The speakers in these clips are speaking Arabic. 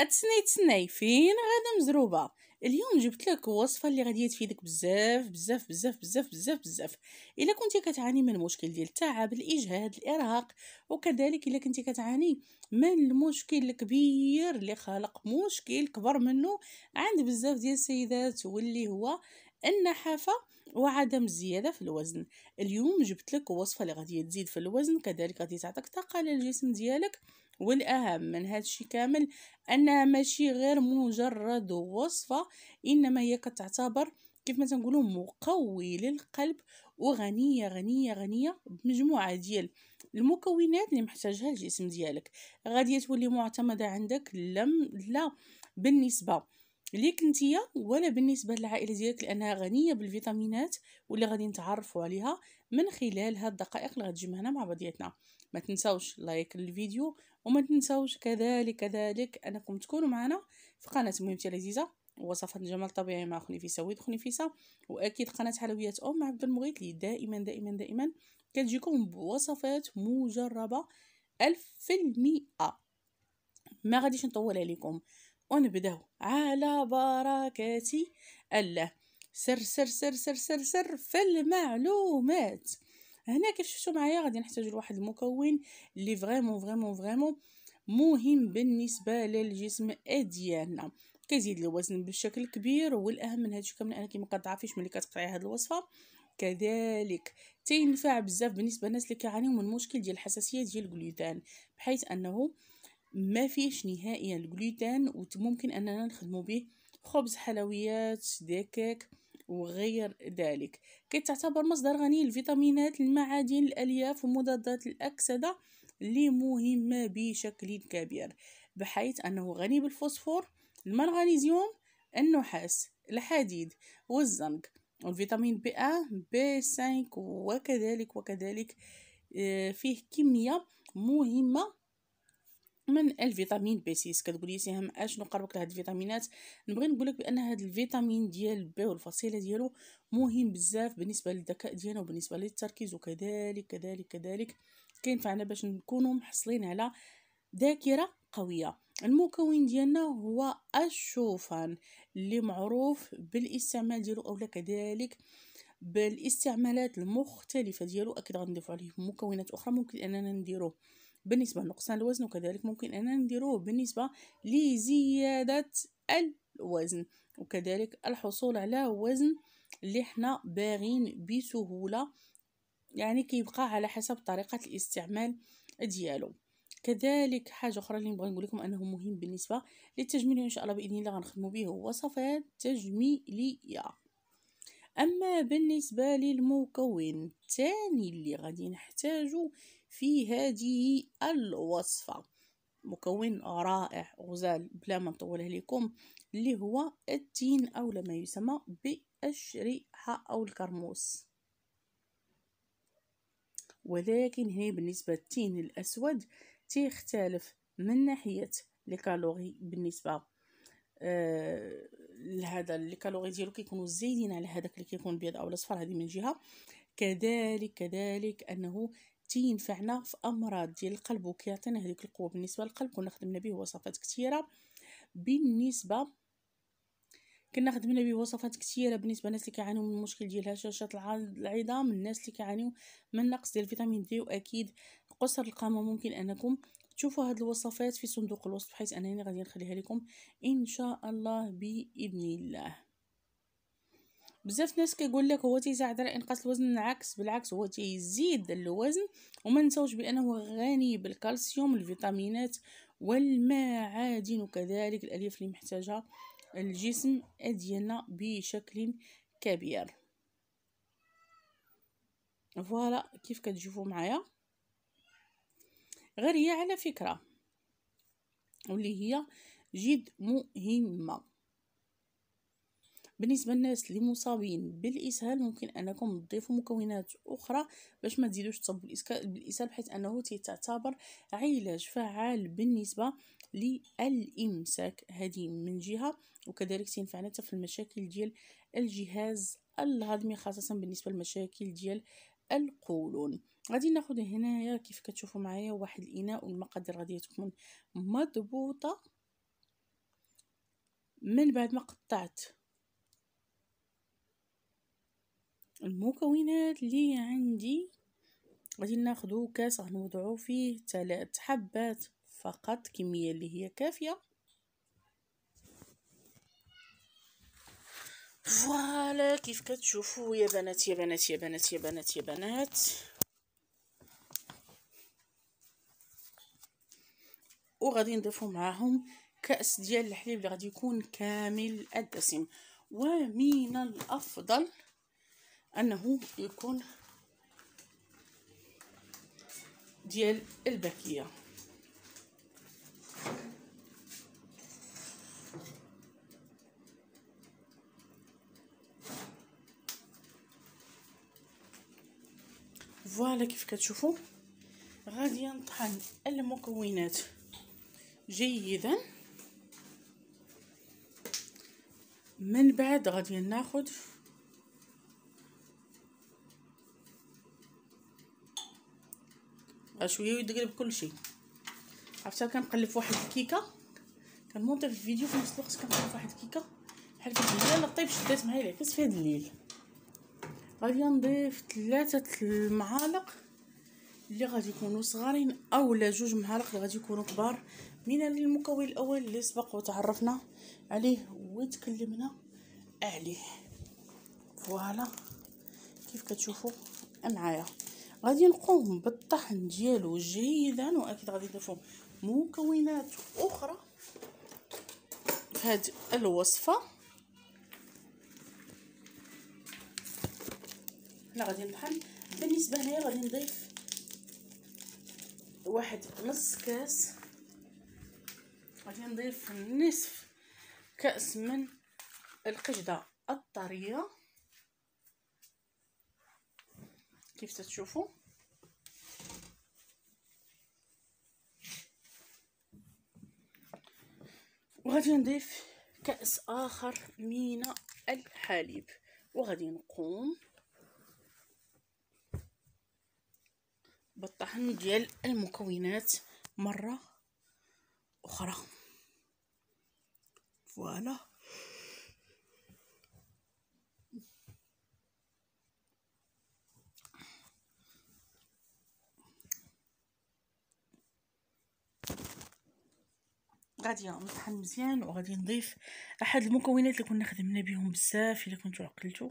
اتسني تسني فين غادا مزروبه اليوم جبت لك وصفه اللي غادي تفيدك بزاف بزاف بزاف بزاف بزاف بزاف الا كنتي كتعاني من مشكل ديال التعب الاجهاد الارهاق وكذلك الا كنتي كتعاني من المشكل الكبير اللي خلق مشكل كبر منه عند بزاف ديال السيدات واللي هو النحافه وعدم الزياده في الوزن اليوم جبت لك وصفه اللي غادي تزيد في الوزن كذلك غادي تعطيك طاقه للجسم ديالك والأهم من هذا الشيء كامل أنها ماشي غير مجرد وصفة إنما هي كتعتبر كيف ما تنقولوا مقوي للقلب وغنيه غنيه غنيه بمجموعه ديال المكونات اللي محتاجها الجسم ديالك غادي تولي معتمده عندك لم لا بالنسبه ليك نتيا ولا بالنسبه للعائله ديالك لانها غنيه بالفيتامينات واللي غادي نتعرفوا عليها من خلال هاد الدقائق اللي غتجمعنا مع بعضياتنا ما تنساوش لايك للفيديو وما تنساوش كذلك كذلك انكم تكونوا معنا في قناه مهمتي العزيزه وصفات الجمال الطبيعي مع خنيفيسا نفيسه خنيفيسا واكيد قناه حلويات ام عبد المغيث اللي دائما دائما دائما كتجيكم بوصفات مجربه ألف في المئة ما غاديش نطول عليكم ونبداو على بركة الله سر سر سر سر سر سر في المعلومات هنا كيف شفتوا معايا غادي نحتاجوا لواحد المكون اللي فريمون فريمون فريمون مهم بالنسبه للجسم ديالنا كيزيد الوزن بشكل كبير والاهم من هادشي كامل انا كيما كتعرفيش ملي كتقطعي هاد الوصفه كذلك تينفع بزاف بالنسبه للناس اللي كيعانيو من مشكل ديال الحساسيه ديال الجلوتين بحيث انه ما فيش نهائيا الجلوتين وممكن اننا نخدمو به خبز حلويات دكاك وغير ذلك كي تعتبر مصدر غني للفيتامينات المعادن الالياف ومضادات الاكسده اللي مهمه بشكل كبير بحيث انه غني بالفوسفور المغنيسيوم النحاس الحديد والزنك والفيتامين بي أ بي 5 وكذلك وكذلك آه، فيه كمية مهمة من الفيتامين بي 6 كتقولي ياسين اشنو قربك لهاد الفيتامينات نبغي نقولك بان هاد الفيتامين ديال بي والفصيله ديالو مهم بزاف بالنسبه للذكاء ديالنا وبالنسبه للتركيز وكذلك كذلك كذلك كينفعنا باش نكونوا محصلين على ذاكره قويه المكون ديالنا هو الشوفان اللي معروف بالاستعمال ديالو اولا كذلك بالاستعمالات المختلفه ديالو اكيد غنضيفو عليه مكونات اخرى ممكن اننا نديروه بالنسبة لنقصان الوزن وكذلك ممكن أن نديروه بالنسبة لزيادة الوزن وكذلك الحصول على وزن اللي حنا باغين بسهولة يعني كيبقى على حسب طريقة الاستعمال ديالو كذلك حاجة أخرى اللي نبغي نقول لكم أنه مهم بالنسبة للتجميل إن شاء الله بإذن الله غنخدمو به هو صفات تجميلية أما بالنسبة للمكون الثاني اللي غادي نحتاجه في هذه الوصفة مكون رائع غزال بلا ما نطوله عليكم اللي هو التين أو ما يسمى بالشريحة أو الكرموس ولكن هي بالنسبة للتين الأسود تختلف من ناحية الكالوري بالنسبة آه، لهذا اللي كالوري ديالو كيكونوا زايدين على هذاك اللي كيكون بيض او الاصفر هذه من جهه كذلك كذلك انه تينفعنا في امراض ديال القلب وكيعطينا هذيك القوه بالنسبه للقلب كنا خدمنا به وصفات كثيره بالنسبه كنا خدمنا به وصفات كثيره بالنسبه للناس اللي كيعانيو من مشكل ديال هشاشه العظام الناس اللي كيعانيو من نقص ديال فيتامين دي واكيد قصر القامه ممكن انكم تشوفوا هاد الوصفات في صندوق الوصف حيث انني غادي نخليها لكم ان شاء الله باذن الله بزاف ناس كيقول لك هو تيساعد على انقاص الوزن العكس بالعكس هو تيزيد الوزن وما نساوش بانه غني بالكالسيوم الفيتامينات والمعادن وكذلك الالياف اللي محتاجها الجسم ديالنا بشكل كبير فوالا كيف كتشوفوا معايا غير هي على فكرة واللي هي جد مهمة بالنسبة للناس اللي مصابين بالإسهال ممكن أنكم تضيفوا مكونات أخرى باش ما تزيدوش تصابوا بالإسهال بحيث أنه تعتبر علاج فعال بالنسبة للإمساك هذه من جهة وكذلك تنفعنا في المشاكل ديال الجهاز الهضمي خاصة بالنسبة للمشاكل ديال القولون غادي ناخذ هنايا كيف كتشوفوا معايا واحد الاناء والمقادير غادي تكون مضبوطه من بعد ما قطعت المكونات اللي عندي غادي ناخذ كاس غنوضعو فيه ثلاث حبات فقط كميه اللي هي كافيه فوالا كيف كتشوفوا يا بنات يا بنات يا بنات يا بنات يا بنات وغادي نضيفو معاهم كاس ديال الحليب اللي غادي يكون كامل الدسم ومن الافضل انه يكون ديال الباكيه فوالا كيف كتشوفوا غادي نطحن المكونات جيدا من بعد غادي ناخد شويه ويتقلب كلشي عرفتها كنقلب فواحد الكيكه كنمونطي في الفيديو في نفس الوقت كنقلب فواحد الكيكه بحال كتجي انا طيب شدات معايا العكس في هاد الليل غادي نضيف ثلاثه المعالق اللي غادي يكونوا صغارين اولا جوج معالق اللي غادي يكونوا كبار من المكون الاول اللي سبق وتعرفنا عليه وتكلمنا عليه فوالا كيف كتشوفوا معايا غادي نقوم بالطحن ديالو جيدا واكيد غادي نضيفو مكونات اخرى في هذه الوصفه هنا غادي نطحن بالنسبه ليا غادي نضيف واحد نص كاس غادي نضيف نصف كأس من القشدة الطرية كيف تتشوفوا وغادي نضيف كأس آخر من الحليب وغادي نقوم بالطحن ديال المكونات مرة أخرى Voilà. غادي نطحن مزيان وغادي نضيف احد المكونات اللي كنا خدمنا بهم بزاف الا كنتو عقلتو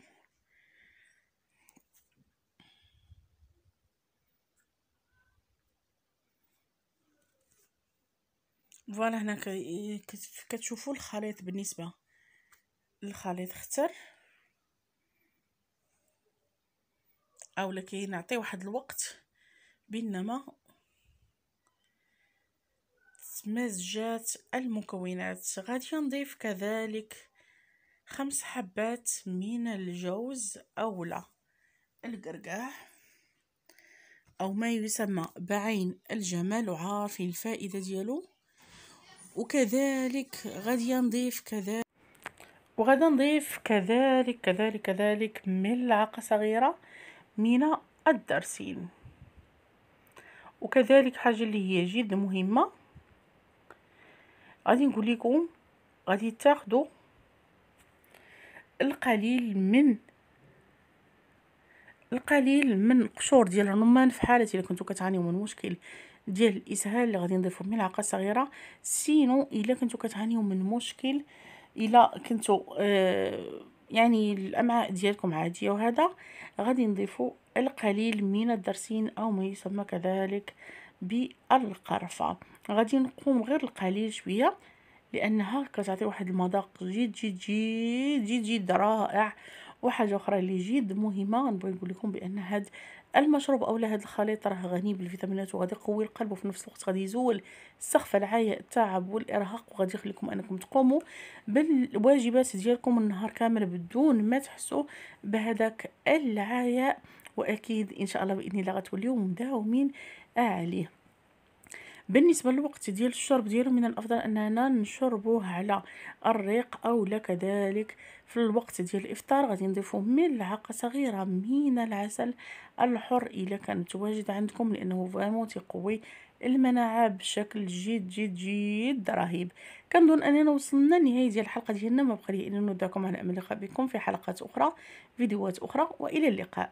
فوالا هنا كتشوفوا الخليط بالنسبه للخليط اختر اولا كنعطي واحد الوقت بينما تمزجات المكونات غادي نضيف كذلك خمس حبات من الجوز اولا القرقاع او ما يسمى بعين الجمال وعارفين الفائده ديالو وكذلك غادي نضيف كذلك وغادي نضيف كذلك كذلك كذلك ملعقة صغيرة من الدرسين وكذلك حاجة اللي هي جد مهمة غادي نقول لكم غادي تاخذوا القليل من القليل من قشور ديال الرمان في حالة الا كنتو كتعانيو من مشكل ديال الاسهال اللي غادي نضيفو ملعقه صغيره سينو الا كنتو كتعانيو من مشكل الا كنتو آه يعني الامعاء ديالكم عاديه وهذا غادي نضيفو القليل من الدرسين او ما يسمى كذلك بالقرفه غادي نقوم غير القليل شويه لانها كتعطي واحد المذاق جد جد جد جد جد رائع وحاجه اخرى اللي جد مهمه نبغي نقول لكم بان هاد المشروب اولا هذا الخليط راه غني بالفيتامينات وغادي يقوي القلب وفي نفس الوقت غادي يزول السخف العياء التعب والارهاق وغادي يخليكم انكم تقوموا بالواجبات ديالكم النهار كامل بدون ما تحسوا بهذاك العياء واكيد ان شاء الله باذن الله غتوليو مداومين عليه بالنسبه للوقت ديال الشرب ديالو من الافضل اننا نشربوه على الريق لا كذلك في الوقت ديال الافطار غادي نضيفو ملعقه صغيره من العسل الحر الا كان متواجد عندكم لانه فريمون تيقوي المناعه بشكل جد جد جد رهيب كنظن اننا وصلنا لنهايه ديال الحلقه ديالنا ما بقى لي الا نودعكم على امل لقاء بكم في حلقات اخرى فيديوهات اخرى والى اللقاء